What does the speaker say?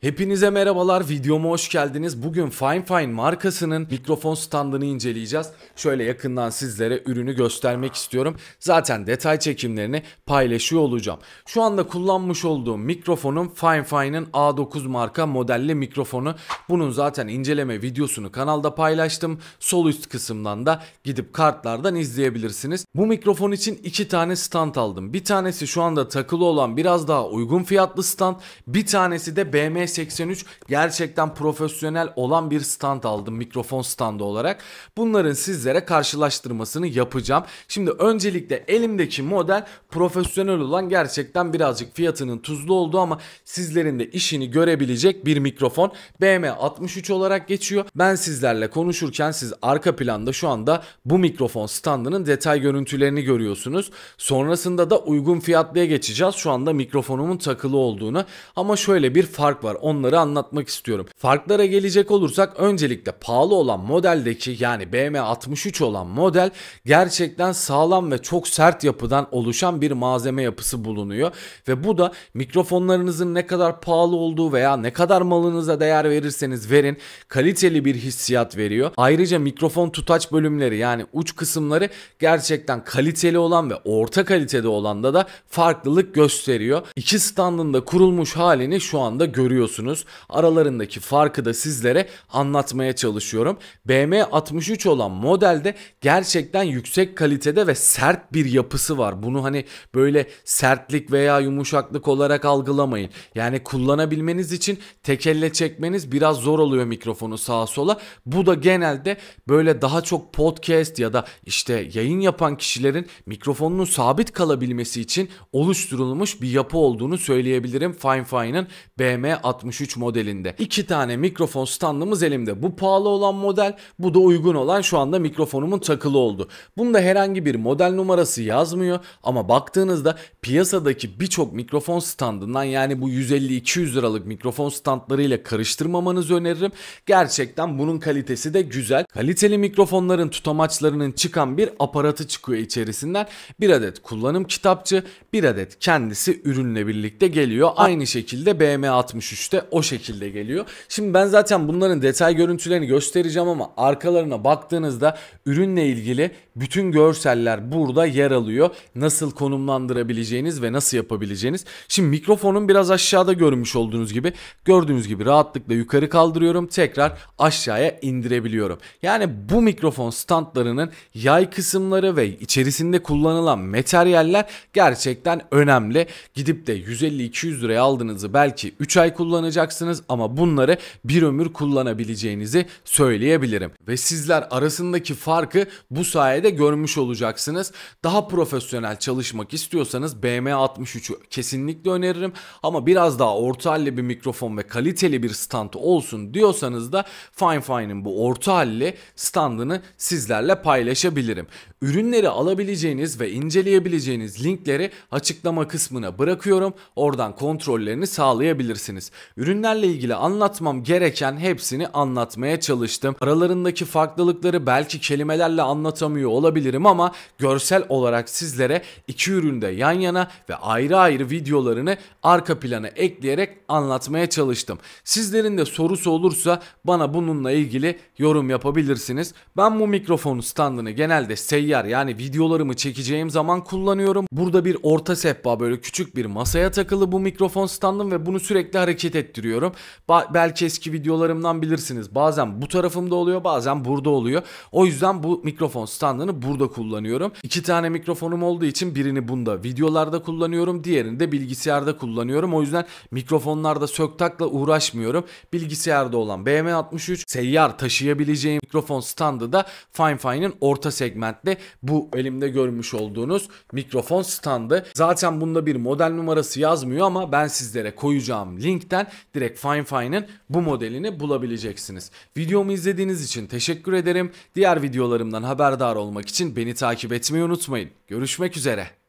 Hepinize merhabalar videoma hoş geldiniz. Bugün Fine Fine markasının mikrofon standını inceleyeceğiz. Şöyle yakından sizlere ürünü göstermek istiyorum. Zaten detay çekimlerini paylaşıyor olacağım. Şu anda kullanmış olduğum mikrofonum Fine Fine'ın A9 marka modelli mikrofonu. Bunun zaten inceleme videosunu kanalda paylaştım. Sol üst kısımdan da gidip kartlardan izleyebilirsiniz. Bu mikrofon için iki tane stand aldım. Bir tanesi şu anda takılı olan biraz daha uygun fiyatlı stand. Bir tanesi de BM 83 gerçekten profesyonel olan bir stand aldım mikrofon standı olarak. Bunların sizlere karşılaştırmasını yapacağım. Şimdi öncelikle elimdeki model profesyonel olan gerçekten birazcık fiyatının tuzlu oldu ama sizlerin de işini görebilecek bir mikrofon. BM63 olarak geçiyor. Ben sizlerle konuşurken siz arka planda şu anda bu mikrofon standının detay görüntülerini görüyorsunuz. Sonrasında da uygun fiyatlıya geçeceğiz. Şu anda mikrofonumun takılı olduğunu ama şöyle bir fark var. Onları anlatmak istiyorum. Farklara gelecek olursak öncelikle pahalı olan modeldeki yani BM 63 olan model gerçekten sağlam ve çok sert yapıdan oluşan bir malzeme yapısı bulunuyor ve bu da mikrofonlarınızın ne kadar pahalı olduğu veya ne kadar malınıza değer verirseniz verin kaliteli bir hissiyat veriyor. Ayrıca mikrofon tutaç bölümleri yani uç kısımları gerçekten kaliteli olan ve orta kalitede olanda da farklılık gösteriyor. İki standında kurulmuş halini şu anda görüyorsunuz biliyorsunuz. Aralarındaki farkı da sizlere anlatmaya çalışıyorum. BM 63 olan modelde gerçekten yüksek kalitede ve sert bir yapısı var. Bunu hani böyle sertlik veya yumuşaklık olarak algılamayın. Yani kullanabilmeniz için tekelle çekmeniz biraz zor oluyor mikrofonu sağa sola. Bu da genelde böyle daha çok podcast ya da işte yayın yapan kişilerin mikrofonunun sabit kalabilmesi için oluşturulmuş bir yapı olduğunu söyleyebilirim Fine Fine'ın BM63 63 modelinde. iki tane mikrofon standımız elimde. Bu pahalı olan model, bu da uygun olan şu anda mikrofonumun takılı oldu. Bunda herhangi bir model numarası yazmıyor ama baktığınızda piyasadaki birçok mikrofon standından yani bu 150-200 liralık mikrofon standlarıyla karıştırmamanızı öneririm. Gerçekten bunun kalitesi de güzel. Kaliteli mikrofonların tutamaçlarının çıkan bir aparatı çıkıyor içerisinden. Bir adet kullanım kitapçı, bir adet kendisi ürünle birlikte geliyor. Aynı şekilde BM63 görüntüste o şekilde geliyor. Şimdi ben zaten bunların detay görüntülerini göstereceğim ama arkalarına baktığınızda ürünle ilgili bütün görseller burada yer alıyor. Nasıl konumlandırabileceğiniz ve nasıl yapabileceğiniz. Şimdi mikrofonun biraz aşağıda görmüş olduğunuz gibi gördüğünüz gibi rahatlıkla yukarı kaldırıyorum tekrar aşağıya indirebiliyorum. Yani bu mikrofon standlarının yay kısımları ve içerisinde kullanılan materyaller gerçekten önemli. Gidip de 150-200 liraya aldığınızı belki 3 ay kullanın kullanacaksınız ama bunları bir ömür kullanabileceğinizi söyleyebilirim. Ve sizler arasındaki farkı bu sayede görmüş olacaksınız. Daha profesyonel çalışmak istiyorsanız BM63'ü kesinlikle öneririm. Ama biraz daha orta halli bir mikrofon ve kaliteli bir stand olsun diyorsanız da Fine Fine'in bu orta halli standını sizlerle paylaşabilirim. Ürünleri alabileceğiniz ve inceleyebileceğiniz linkleri açıklama kısmına bırakıyorum. Oradan kontrollerini sağlayabilirsiniz. Ürünlerle ilgili anlatmam gereken hepsini anlatmaya çalıştım. Aralarındaki farklılıkları belki kelimelerle anlatamıyor olabilirim ama görsel olarak sizlere iki üründe yan yana ve ayrı ayrı videolarını arka plana ekleyerek anlatmaya çalıştım. Sizlerin de sorusu olursa bana bununla ilgili yorum yapabilirsiniz. Ben bu mikrofon standını genelde seyyar yani videolarımı çekeceğim zaman kullanıyorum. Burada bir orta sehpa böyle küçük bir masaya takılı bu mikrofon standım ve bunu sürekli hareket hareket ettiriyorum. Ba- belki eski videolarımdan bilirsiniz. Bazen bu tarafımda oluyor, bazen burada oluyor. O yüzden bu mikrofon standını burada kullanıyorum. İki tane mikrofonum olduğu için birini bunda videolarda kullanıyorum, diğerini de bilgisayarda kullanıyorum. O yüzden mikrofonlarda söktakla uğraşmıyorum. Bilgisayarda olan BM63 seyyar taşıyabileceğim mikrofon standı da Fine FineFine'in orta segmentte bu elimde görmüş olduğunuz mikrofon standı. Zaten bunda bir model numarası yazmıyor ama ben sizlere koyacağım linkten linkten direkt FineFine'in bu modelini bulabileceksiniz. Videomu izlediğiniz için teşekkür ederim. Diğer videolarımdan haberdar olmak için beni takip etmeyi unutmayın. Görüşmek üzere.